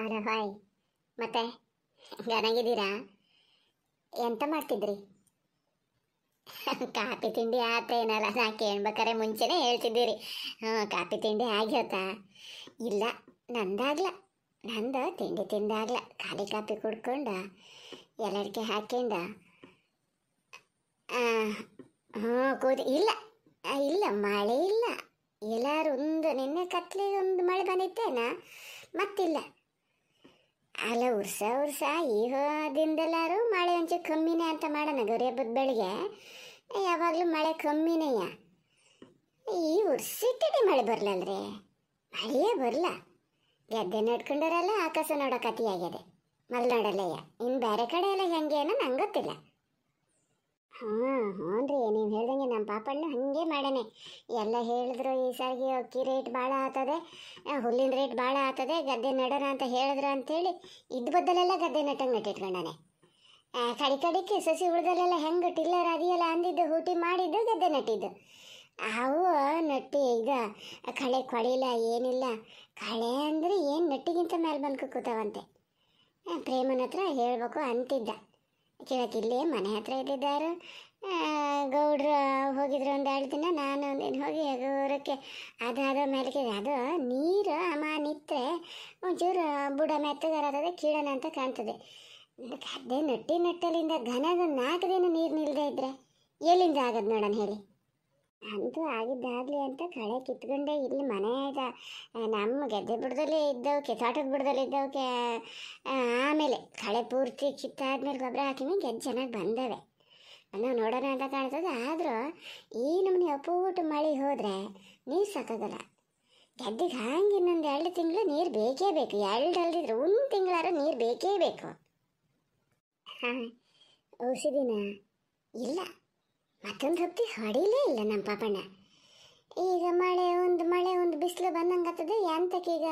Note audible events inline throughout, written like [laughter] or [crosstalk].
ಅರೆ ಹಾಯ್ ಮತ್ತೆ ಚೆನ್ನಾಗಿದ್ದೀರಾ ಎಂತ ಮಾಡ್ತಿದ್ರಿ ಕಾಫಿ ತಿಂಡಿ ಆತೇನಲ್ಲ ನಾ ಕೇಳ್ಬೇಕಾರೆ ಮುಂಚೆನೇ ಹೇಳ್ತಿದ್ದೀರಿ ಹಾಂ ಕಾಫಿ ತಿಂಡಿ ಆಗ್ಯತ ಇಲ್ಲ ನಂದಾಗ್ಲ ನಂದು ತಿಂಡಿ ತಿಂದಾಗ್ಲ ಖಾಲಿ ಕಾಫಿ ಕುಡ್ಕೊಂಡ ಎಲ್ಲರಿಗೆ ಹಾಕ್ಯಂಡ ಹ್ಞೂ ಕೂದ ಇಲ್ಲ ಇಲ್ಲ ಮಳೆ ಇಲ್ಲ ಎಲ್ಲರೂ ಒಂದು ನಿನ್ನೆ ಕತ್ಲಿಗೆ ಒಂದು ಮಳೆ ಬಂದಿತ್ತೇನಾ ಮತ್ತಿಲ್ಲ ಅಲ್ಲ ಉರ್ಸ ಉರ್ಸ ದಿನದಲ್ಲಾರು ಮಳೆ ಒಂಚು ಕಮ್ಮಿನೇ ಅಂತ ಮಾಡೋಣ ಗೌರಿ ಹಬ್ಬದ ಬೆಳಿಗ್ಗೆ ಯಾವಾಗಲೂ ಮಳೆ ಕಮ್ಮಿನೇಯ ಈ ಉರ್ಸಿಟ್ಟಿಡಿ ಮಳೆ ಬರಲಲ್ರಿ ಮಳೆಯೇ ಬರಲ್ಲ ಗೆದ್ದೆ ನೋಡ್ಕೊಂಡವ್ರಲ್ಲ ಆಕಾಶ ನೋಡೋ ಕಥೆಯಾಗಿದೆ ಮಲ್ನಾಡಲ್ಲಯ್ಯ ಇನ್ನು ಬೇರೆ ಕಡೆ ಎಲ್ಲ ಹೆಂಗೆ ಏನೋ ನಂಗೆ ಗೊತ್ತಿಲ್ಲ ಹಾಂ ಹ್ಞೂ ರೀ ನೀವು ಹೇಳ್ದಂಗೆ ನಮ್ಮ ಪಾಪಣ್ಣು ಹಾಗೆ ಮಾಡೇನೆ ಎಲ್ಲ ಹೇಳಿದ್ರು ಈ ಸಾರಿಗೆ ಅಕ್ಕಿ ರೇಟ್ ಭಾಳ ಆತದೆ ಹುಲ್ಲಿನ ರೇಟ್ ಭಾಳ ಆತದೆ ಗದ್ದೆ ನಡೋಣ ಅಂತ ಹೇಳಿದ್ರು ಅಂಥೇಳಿ ಇದ್ದ ಬದ್ದಲೆಲ್ಲ ಗದ್ದೆ ನೆಟ್ಟಂಗೆ ನೆಟ್ಟಿಟ್ಕೊಂಡಾನೆ ಕಡಿ ಕಡಿಕೆ ಸಸಿ ಉಳ್ದಲ್ಲೆಲ್ಲ ಹೆಂಗೆ ಟಿಲ್ಲರ್ ಅದಿಯೆಲ್ಲ ಅಂದಿದ್ದು ಹೂಟಿ ಮಾಡಿದ್ದು ಗದ್ದೆ ನೆಟ್ಟಿದ್ದು ಅವು ನಟ್ಟಿ ಈಗ ಕಳೆ ಕೊಡಿಲ್ಲ ಏನಿಲ್ಲ ಕಳೆ ಅಂದರೆ ಏನು ನಟ್ಟಿಗಿಂತ ಮೇಲೆ ಬಂದು ಕೂತಾವಂತೆ ಪ್ರೇಮನ ಹತ್ರ ಹೇಳಬೇಕು ಅಂತಿದ್ದ ಕೇಳಕ್ಕೆ ಇಲ್ಲೇ ಮನೆ ಹತ್ರ ಇದ್ದಿದ್ದಾರೆ ಗೌಡ್ರು ಹೋಗಿದ್ರು ಒಂದು ಎರಡು ದಿನ ನಾನು ಒಂದಿನ ಹೋಗಿ ಗೌರಕ್ಕೆ ಅದಾದ ಮೇಲೆ ಅದು ನೀರು ಅಮ್ಮ ನಿತ್ರೆ ಒಂಚೂರು ಬುಡ ಮೆತ್ತಗಾರದ ಕೀಳನ ಅಂತ ಕಾಣ್ತದೆ ಗದ್ದೆ ನಟ್ಟಿ ನಟ್ಟಲಿಂದ ಘನದ ನಾಲ್ಕು ದಿನ ನೀರು ನಿಲ್ಲದೆ ಇದ್ರೆ ಎಲ್ಲಿಂದ ಆಗೋದು ನೋಡೋಣ ಹೇಳಿ ಅಂತೂ ಆಗಿದ್ದಾಗಲಿ ಅಂತ ಕಳೆ ಕಿತ್ಕೊಂಡೆ ಇಲ್ಲಿ ಮನೆ ಆಯ್ತಾ ನಮ್ಮ ಗೆದ್ದೆ ಬುಡದಲ್ಲಿ ಇದ್ದವು ಕಿತ್ತಾಟದ ಬಿಡದಲ್ಲಿ ಇದ್ದವಕ್ಕೆ ಆಮೇಲೆ ಕಳೆ ಪೂರ್ತಿ ಕಿತ್ತಾದ್ಮೇಲೆ ಗೊಬ್ಬರ ಹಾಕಿನಿ ಗೆದ್ದು ಚೆನ್ನಾಗಿ ಬಂದವೆ ಅನ್ನ ನೋಡೋಣ ಅಂತ ಕಾಣ್ತದೆ ಆದರೂ ಈ ನಮ್ಮನೆ ಅಪ್ಪೂಟ ಮಳೆ ಹೋದರೆ ನೀರು ಸಾಕಾಗಲ್ಲ ಗದ್ದೆಗೆ ಹಾಂಗೆ ಇನ್ನೊಂದು ಎರಡು ತಿಂಗಳು ನೀರು ಬೇಕೇ ಬೇಕು ಎರಡು ಅಲ್ಲದಿದ್ರೆ ಒಂದು ತಿಂಗಳಾರು ನೀರು ಬೇಕೇ ಬೇಕು ಹಾಂ ಔಷಧಿನ ಇಲ್ಲ ಮತ್ತೊಂದು ಹೊತ್ತಿ ಹೊಡಿಲೇ ಇಲ್ಲ ನಮ್ಮ ಪಾಪಣ್ಣ ಈಗ ಮಳೆ ಒಂದು ಮಳೆ ಒಂದು ಬಿಸಿಲು ಬಂದಂಗೆ ಎಂಥಕ್ಕೆ ಈಗ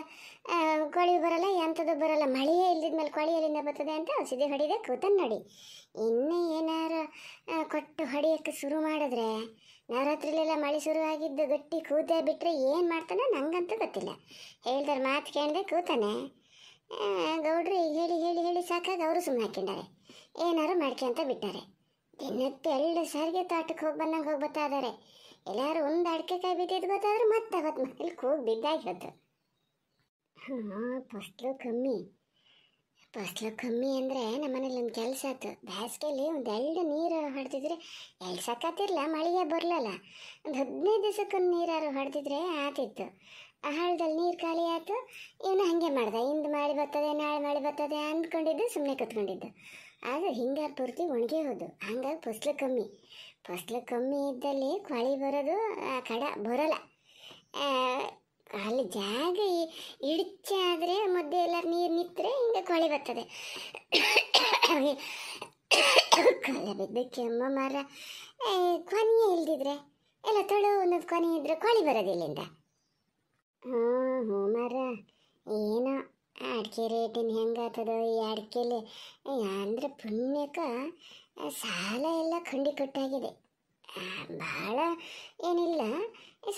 ಕೊಳಿ ಬರಲ್ಲ ಎಂಥದ್ದು ಬರಲ್ಲ ಮಳೆಯೇ ಇಲ್ಲದ ಮೇಲೆ ಎಲ್ಲಿಂದ ಬರ್ತದೆ ಅಂತ ಔಷಧಿ ಹೊಡಿದೆ ಕೂತನ್ ನೋಡಿ ಇನ್ನೂ ಏನಾರ ಕೊಟ್ಟು ಹೊಡಿಯೋಕ್ಕೆ ಶುರು ಮಾಡಿದ್ರೆ ನವರಾತ್ರಿಲೆಲ್ಲ ಮಳೆ ಶುರುವಾಗಿದ್ದು ಗಟ್ಟಿ ಕೂತೇ ಬಿಟ್ಟರೆ ಏನು ಮಾಡ್ತಾನೆ ನಂಗಂತೂ ಗೊತ್ತಿಲ್ಲ ಹೇಳಿದ್ರೆ ಮಾತು ಕೇಳಿದೆ ಕೂತಾನೆ ಗೌಡ್ರು ಈಗ ಹೇಳಿ ಹೇಳಿ ಹೇಳಿ ಸಾಕಾಗಿ ಅವರು ಸುಮ್ಮನೆ ಹಾಕಿದ್ದಾರೆ ಏನಾರು ಮಾಡ್ಕೊಂತ ಬಿಟ್ಟಾರೆ ಇನ್ನತ್ತು ಎರಡು ಸಾರಿಗೆ ತಾಟಕ್ಕೆ ಹೋಗಿ ಬಂದಂಗೆ ಹೋಗಿ ಬರ್ತಾ ಇದ್ದಾರೆ ಎಲ್ಲರೂ ಒಂದು ಅಡಿಕೆ ಕಾಯಿ ಬಿದ್ದಿದ್ದು ಗೊತ್ತಾದ್ರೆ ಮತ್ತೆ ಅವತ್ತು ಮಕ್ಕಳಿಗೆ ಹೋಗಿ ಬಿದ್ದಾಗಿ ಹೋದ್ರು ಹಾಂ ಫಸ್ಲು ಕಮ್ಮಿ ಫಸ್ಲು ಕಮ್ಮಿ ಅಂದರೆ ನಮ್ಮನೇಲಿ ಒಂದು ಕೆಲಸ ಆಯ್ತು ಬ್ಯಾಸ್ಗೆಲಿ ಒಂದು ಎರಡು ನೀರು ಹೊಡೆದಿದ್ರೆ ಎಳ್ಳು ಸಾಕಾತಿರ್ಲ ಮಳೆಗೆ ಬರಲಲ್ಲ ಒಂದು ಹದಿನೈದು ದಿವಸಕ್ಕೊಂದು ನೀರಾರು ಹೊಡೆದಿದ್ರೆ ಆತಿತ್ತು ಆ ಹಳ್ಳದಲ್ಲಿ ನೀರು ಖಾಲಿ ಆಯಿತು ಇವನು ಹಾಗೆ ಮಾಡ್ದೆ ಇಂದು ಮಳೆ ಬರ್ತದೆ ನಾಳೆ ಮಳೆ ಬರ್ತದೆ ಅಂದ್ಕೊಂಡಿದ್ದು ಸುಮ್ಮನೆ ಕೂತ್ಕೊಂಡಿದ್ದು ಆದರೆ ಹಿಂಗಾರು ಪೂರ್ತಿ ಒಣಗಿ ಹೋದು ಹಂಗಾಗಿ ಫಸ್ಲು ಕಮ್ಮಿ ಫಸ್ಲು ಕಮ್ಮಿ ಇದ್ದಲ್ಲಿ ಕೊಳಿ ಬರೋದು ಕಡ ಬರೋಲ್ಲ ಅಲ್ಲಿ ಜಾಗ ಆದರೆ ಮಧ್ಯೆ ಎಲ್ಲ ನೀರು ನಿಂತರೆ ಹಿಂಗೆ ಕೊಳೆ ಬರ್ತದೆ ಕೊಳೆ ಬಿದ್ದು ಕೆಮ್ಮ ಮರ ಕೊನೆಯೇ ಇಲ್ದಿದ್ರೆ ಎಲ್ಲ ತೊಳು ಒಂದೊಂದು ಕೊನೆ ಇದ್ರೆ ಕೋಳಿ ಬರೋದಿಲ್ಲ ಹ್ಞೂ ಹ್ಞೂ ಮರ ಏನೋ ಅಡಿಕೆ ರೇಟಿನ ಹೆಂಗಾತದ ಈ ಅಡಿಕೆಲಿ ಅಂದರೆ ಪುಣ್ಯಕ್ಕೆ ಸಾಲ ಎಲ್ಲ ಖಂಡಿ ಕಟ್ಟಾಗಿದೆ ಭಾಳ ಏನಿಲ್ಲ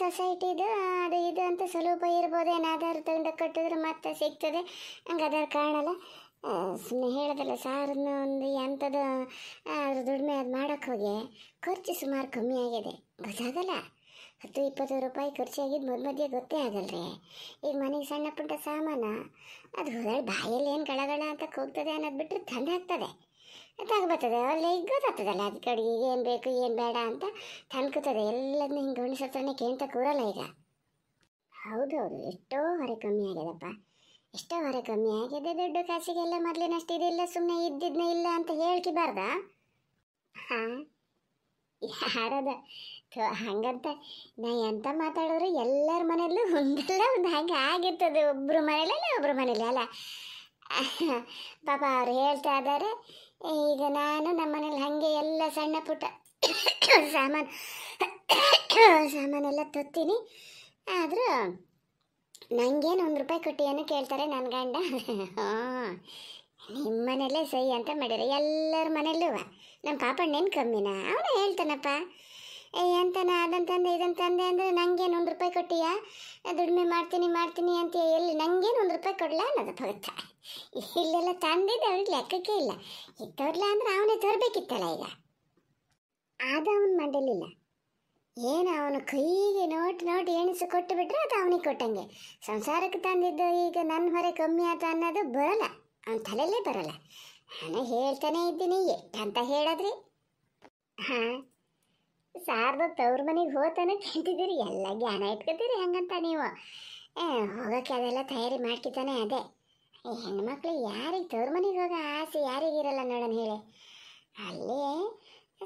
ಸೊಸೈಟಿದು ಅದು ಇದು ಅಂತ ಸ್ವಲ್ಪ ಇರ್ಬೋದು ಏನು ಆಧಾರ ತಗೊಂಡು ಕಟ್ಟಿದ್ರೆ ಮತ್ತೆ ಸಿಗ್ತದೆ ಹಂಗೆ ಅದರ ಕಾರಣಲ್ಲ ಸುಮ್ಮನೆ ಹೇಳೋದಲ್ಲ ಸಾರನ್ನ ಒಂದು ಎಂಥದ್ದು ಅದ್ರ ದುಡಿಮೆ ಅದು ಹೋಗಿ ಖರ್ಚು ಸುಮಾರು ಕಮ್ಮಿ ಆಗಿದೆ ಗೊತ್ತಾಗಲ್ಲ ಹತ್ತು ಇಪ್ಪತ್ತು ರೂಪಾಯಿ ಖರ್ಚಾಗಿದ್ದು ಮೊದ್ ಮಧ್ಯೆ ಗೊತ್ತೇ ಆಗಲ್ರಿ ಈಗ ಮನೆಗೆ ಸಣ್ಣ ಪುಟ್ಟ ಸಾಮಾನ ಅದು ಹೋದಾಳಿ ಬಾಯಲ್ಲಿ ಏನು ಗಳಗಳ ಅಂತ ಹೋಗ್ತದೆ ಅನ್ನೋದು ಬಿಟ್ಟರೆ ತಂದ ಆಗ್ತದೆ ಬರ್ತದೆ ಅಲ್ಲೇ ಈಗ ಗೊತ್ತಾಗ್ತದಲ್ಲ ಅದು ಕಡೆಗೆ ಏನು ಬೇಕು ಏನು ಬೇಡ ಅಂತ ತಂದ್ಕೊತದೆ ಎಲ್ಲದನ್ನ ಹಿಂಗೆ ಗಣೇಶ ಕೂರಲ್ಲ ಈಗ ಹೌದು ಹೌದು ಎಷ್ಟೋ ಹೊರೆ ಕಮ್ಮಿ ಆಗಿದೆಪ್ಪ ಎಷ್ಟೋ ಹೊರೆ ಕಮ್ಮಿ ಆಗಿದೆ ದುಡ್ಡು ಕಾಸಿಗೆಲ್ಲ ಮೊದಲಿನಷ್ಟು ಇದಿಲ್ಲ ಸುಮ್ಮನೆ ಇದ್ದಿದ್ದನ್ನ ಇಲ್ಲ ಅಂತ ಹೇಳ್ಕಿಬಾರ್ದಾ ಹಾಂ ಯಾರದ ಹಂಗಂತ ನಾ ಎಂತ ಮಾತಾಡಿದ್ರು ಎಲ್ಲರ ಮನೆಯಲ್ಲೂ ಒಂದಲ್ಲ ಒಂದು ಹಾಗೆ ಆಗಿರ್ತದೆ ಒಬ್ಬರು ಮನೇಲಲ್ಲ ಒಬ್ಬರು ಮನೇಲಿ ಅಲ್ಲ ಪಾಪ ಅವ್ರು ಹೇಳ್ತಾ ಇದ್ದಾರೆ ಈಗ ನಾನು ನಮ್ಮ ಮನೇಲಿ ಹಾಗೆ ಎಲ್ಲ ಸಣ್ಣ ಪುಟ್ಟ ಸಾಮಾನು ಸಾಮಾನೆಲ್ಲ ತೊತ್ತೀನಿ ಆದರೂ ನನಗೇನು ಒಂದು ರೂಪಾಯಿ ಕೊಟ್ಟಿಯನ್ನು ಕೇಳ್ತಾರೆ ನನ್ನ ಗಂಡ ಹಾಂ ನಿಮ್ಮ ಮನೆಯಲ್ಲೇ ಸಹಿ ಅಂತ ಮಾಡಿದ್ರೆ ಎಲ್ಲರ ಮನೆಯಲ್ಲೂ ನಮ್ಮ ಪಾಪಣ್ಣೇನು ಕಮ್ಮಿನ ಅವನು ಹೇಳ್ತಾನಪ್ಪ ಏ ತಂದೆ ಅದಂತಂದೆ ತಂದೆ ಅಂದರೆ ನನಗೇನು ಒಂದು ರೂಪಾಯಿ ಕೊಟ್ಟಿಯಾ ದುಡಿಮೆ ಮಾಡ್ತೀನಿ ಮಾಡ್ತೀನಿ ಅಂತ ಎಲ್ಲಿ ನನಗೇನು ಒಂದು ರೂಪಾಯಿ ಕೊಡಲ ಅನ್ನೋದು ಭಗತ ಇಲ್ಲೆಲ್ಲ ತಂದಿದ್ದು ಅವ್ರಿಗೆ ಲೆಕ್ಕಕ್ಕೆ ಇಲ್ಲ ಇದ್ದವ್ರಲ್ಲ ಅಂದ್ರೆ ಅವನೇ ತೋರ್ಬೇಕಿತ್ತಲ್ಲ ಈಗ ಆದ ಅವನು ಮಾಡಲಿಲ್ಲ ಏನು ಅವನು ಕೈಗೆ ನೋಟ್ ನೋಟ್ ಎಣಿಸಿ ಕೊಟ್ಟು ಬಿಟ್ರೆ ಅದು ಅವನಿಗೆ ಕೊಟ್ಟಂಗೆ ಸಂಸಾರಕ್ಕೆ ತಂದಿದ್ದು ಈಗ ನನ್ನ ಹೊರೆ ಕಮ್ಮಿ ಆತ ಅನ್ನೋದು ಬರಲ್ಲ ಅವನ ತಲೆಯಲ್ಲೇ ಬರಲ್ಲ ನಾನು ಹೇಳ್ತಾನೆ ಇದ್ದೀನಿ ಎಷ್ಟಂತ ಹೇಳಿದ್ರಿ ಹಾಂ ಸಾರ್ದು ತವ್ರ ಮನೆಗೆ ಹೋಗ್ತಾನೆ ಕೇಳ್ತಿದ್ದೀರಿ ಎಲ್ಲ ಜ್ಞಾನ ಇಟ್ಕೊತೀರಿ ಹಂಗಂತ ನೀವು ಹೋಗೋಕ್ಕೆ ಅದೆಲ್ಲ ತಯಾರಿ ಮಾಡ್ಕಿತಾನೆ ಅದೇ ಈ ಹೆಣ್ಮಕ್ಳು ಯಾರಿಗೆ ತವ್ರ ಮನೆಗೆ ಹೋಗೋ ಆಸೆ ಯಾರಿಗಿರಲ್ಲ ನೋಡೋಣ ಹೇಳಿ ಅಲ್ಲಿ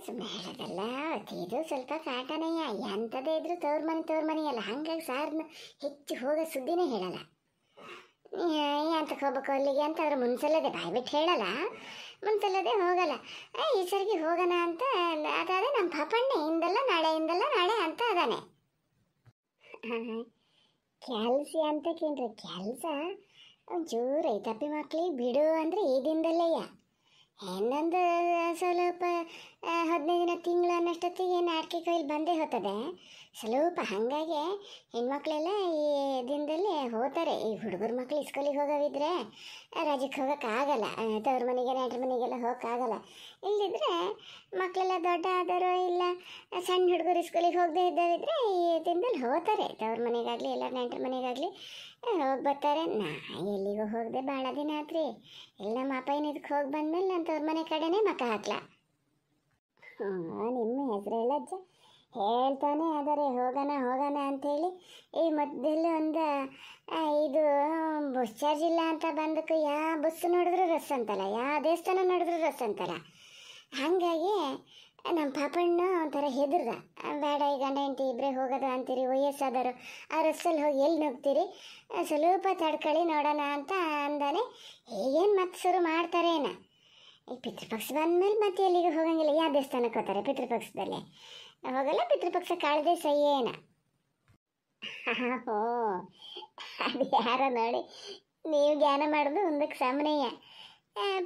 ಸುಮ್ಮನೆ ಹೇಳೋದಲ್ಲ ಇದು ಸ್ವಲ್ಪ ಕಾಟನಯ್ಯ ಎಂಥದೇ ಇದ್ರೂ ತವ್ರ ಮನೆ ತವ್ರ ಮನೆ ಅಲ್ಲ ಹಂಗಾಗಿ ಸಾರ್ನ ಹೆಚ್ಚು ಹೋಗೋ ಸುದ್ದಿನೇ ಹೇಳಲ್ಲ ಅಂತ ಹೋಗ್ಬೇಕು ಅಲ್ಲಿಗೆ ಅಂತ ಅವ್ರು ಮುನ್ಸಲ್ಲದೆ ಬಾಯ್ ಹೇಳಲ್ಲ ಮುನ್ಸಲ್ಲದೆ ಹೋಗಲ್ಲ ಈ ಸರಿಗೆ ಹೋಗೋಣ ಅಂತ ಅದಾದ್ರೆ ನಮ್ಮ ಪಾಪಣ್ಣೆ ಹಿಂದಲ್ಲ ನಾಳೆ ಹಿಂದಲ್ಲ ನಾಳೆ ಅಂತ ಅದಾನೆ ಕೆಲಸ ಅಂತ ಕೇಳ್ರಿ ಕೆಲಸ ಒಂಚೂರು ಐತಪ್ಪಿ ಮಕ್ಳಿಗೆ ಬಿಡು ಅಂದರೆ ದಿನದಲ್ಲಯ್ಯ ಇನ್ನೊಂದು ಸ್ವಲ್ಪ ಹದಿನೈದು ದಿನ ತಿಂಗಳು ಅನ್ನೋಷ್ಟೊತ್ತಿಗೆ ನಾಟಕ ಕೈಲಿ ಬಂದೇ ಹೋಗ್ತದೆ ಸ್ವಲ್ಪ ಹಾಗಾಗಿ ಹೆಣ್ಮಕ್ಳೆಲ್ಲ ಈ ದಿನದಲ್ಲಿ ಹೋಗ್ತಾರೆ ಈ ಹುಡುಗರ ಮಕ್ಳು ಇಸ್ಕೂಲಿಗೆ ಹೋಗೋವಿದ್ರೆ ರಜಕ್ಕೆ ಹೋಗೋಕ್ಕಾಗಲ್ಲ ತವ್ರ ಮನೆಗೆ ನಾಟ್ರ ಮನೆಗೆಲ್ಲ ಹೋಗೋಕ್ಕಾಗಲ್ಲ ಇಲ್ಲಿದ್ರೆ ಮಕ್ಕಳೆಲ್ಲ ದೊಡ್ಡ ಆದರೋ ಇಲ್ಲ ಸಣ್ಣ ಹುಡುಗರು ಸ್ಕೂಲಿಗೆ ಹೋಗದೆ ಇದ್ದವಿದ್ರೆ ಈ ದಿನದಲ್ಲಿ ಹೋಗ್ತಾರೆ ತವ್ರ ಅವ್ರ ಮನೆಗಾಗಲಿ ಎಲ್ಲ ನೆಂಟರ ಮನೆಗಾಗಲಿ ಹೋಗಿ ಬರ್ತಾರೆ ನಾ ಎಲ್ಲಿಗೂ ಹೋಗದೆ ಭಾಳ ದಿನ ಆದ್ರಿ ಇಲ್ಲಿ ನಮ್ಮ ಅಪ್ಪ ಏನು ಇದಕ್ಕೆ ಹೋಗಿ ಬಂದಮೇಲೆ ನಾನು ತವ್ರ ಮನೆ ಕಡೆನೇ ಮಕ್ಕ ಹಾಕ್ಲಾ ಹಾಂ ನಿಮ್ಮ ಹೆಸರು ಅಜ್ಜ ಹೇಳ್ತಾನೆ ಆದರೆ ಹೋಗೋಣ ಹೋಗೋಣ ಅಂಥೇಳಿ ಈ ಮಧ್ಯದಲ್ಲಿ ಒಂದು ಇದು ಬಸ್ ಚಾರ್ಜ್ ಇಲ್ಲ ಅಂತ ಬಂದಕ್ಕೆ ಯಾವ ಬಸ್ ನೋಡಿದ್ರೂ ರಸ್ ಅಂತಲ್ಲ ಯಾವ ದೇವಸ್ಥಾನ ನೋಡಿದ್ರೂ ರಸ್ ಅಂತಲ್ಲ ಹಾಗಾಗಿ ನಮ್ಮ ಪಾಪಣ್ಣ ಒಂಥರ ಹೆದರ್ದ ಬೇಡ ಈ ಗಂಡ ಹೆಂಡತಿ ಇಬ್ಬರೇ ಹೋಗೋದು ಅಂತೀರಿ ವಯಸ್ಸಾದರು ಆ ರಸ್ಸಲ್ಲಿ ಹೋಗಿ ಎಲ್ಲಿ ನುಗ್ತೀರಿ ಸ್ವಲ್ಪ ತಡ್ಕೊಳ್ಳಿ ನೋಡೋಣ ಅಂತ ಅಂದಾನೆ ಹೇಗೇನು ಮತ್ತೆ ಶುರು ಮಾಡ್ತಾರೇನ ಈ ಪಿತೃಪಕ್ಷ ಬಂದಮೇಲೆ ಮತ್ತೆ ಎಲ್ಲಿಗೆ ಹೋಗಂಗಿಲ್ಲ ಯಾವ ದೇವಸ್ಥಾನಕ್ಕೆ ಹೋಗ್ತಾರೆ ಪಿತೃಪಕ್ಷದಲ್ಲಿ ಹೋಗಲ್ಲ ಪಿತೃಪಕ್ಷ ಕಾಳದೆ ಸೈಯೇನ ಓ ಅದು ಯಾರೋ ನೋಡಿ ನೀವು ಧ್ಯಾನ ಮಾಡೋದು ಒಂದಕ್ಕೆ ಸಾಮಾನ್ಯ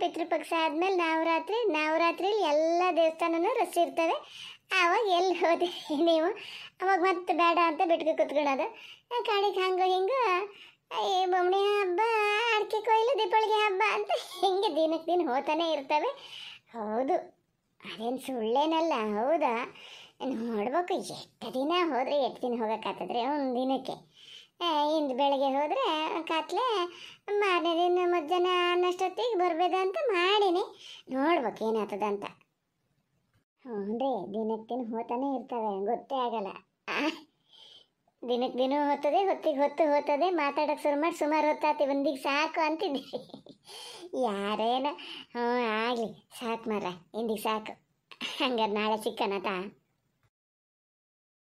ಪಿತೃಪಕ್ಷ ಆದಮೇಲೆ ನವರಾತ್ರಿ ನವರಾತ್ರಿಲಿ ಎಲ್ಲ ದೇವಸ್ಥಾನನೂ ರಸಿ ಇರ್ತವೆ ಆವಾಗ ಎಲ್ಲಿ ಹೋದೆ [laughs] ನೀವು ಅವಾಗ ಮತ್ತೆ ಬೇಡ ಅಂತ ಬಿಟ್ಕೆ ಕುತ್ಕೊಳ್ಳೋದು ಕಾಣಿಕ ಹಂಗೆ ಹಿಂಗೆ ಏ ಬೊಮ್ಮಣಿ ಹಬ್ಬ ಅಡಿಕೆ ಕೊಯ್ಲು ದೀಪಾವಳಿಗೆ ಹಬ್ಬ ಅಂತ ಹಿಂಗೆ ದಿನಕ್ಕೆ ದಿನ ಹೋತಾನೆ ಇರ್ತವೆ ಹೌದು ಅದೇನು ಸುಳ್ಳೇನಲ್ಲ ಹೌದಾ ನೋಡ್ಬೇಕು ಎಷ್ಟು ದಿನ ಹೋದರೆ ಎಷ್ಟು ದಿನ ಹೋಗೋಕ್ಕಾಗ್ತದ್ರಿ ಒಂದು ದಿನಕ್ಕೆ ಇಂದು ಬೆಳಗ್ಗೆ ಹೋದರೆ ಕತ್ಲೆ ಮಾರನೇ ದಿನ ಮಧ್ಯಾಹ್ನ ಅನ್ನಷ್ಟೊತ್ತಿಗೆ ಬರಬೇಕಂತ ಮಾಡೀನಿ ನೋಡ್ಬೇಕು ಏನಾಗ್ತದ ಅಂತ ಹ್ಞೂ ರೀ ದಿನಕ್ಕೆ ದಿನ ಹೋತಾನೆ ಇರ್ತವೆ ಗೊತ್ತೇ ಆಗಲ್ಲ ದಿನಕ್ಕೆ ದಿನ ಹೋಗ್ತದೆ ಹೊತ್ತಿಗೆ ಹೊತ್ತು ಹೋಗ್ತದೆ ಮಾತಾಡೋಕೆ ಶುರು ಮಾಡಿ ಸುಮಾರು ಹೊತ್ತಾತಿ ಒಂದಿಗೆ ಸಾಕು ಅಂತೀನಿ ಯಾರೇನ ಹ್ಞೂ ಆಗಲಿ ಸಾಕು ಮಾರ ಇಂದಿಗೆ ಸಾಕು ಹಂಗಾರೆ ನಾಳೆ ಸಿಕ್ಕನತಾ